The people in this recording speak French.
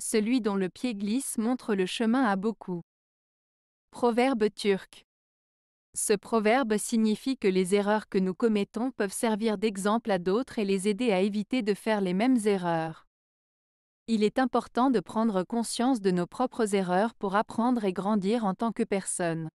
celui dont le pied glisse montre le chemin à beaucoup. Proverbe turc. Ce proverbe signifie que les erreurs que nous commettons peuvent servir d'exemple à d'autres et les aider à éviter de faire les mêmes erreurs. Il est important de prendre conscience de nos propres erreurs pour apprendre et grandir en tant que personne.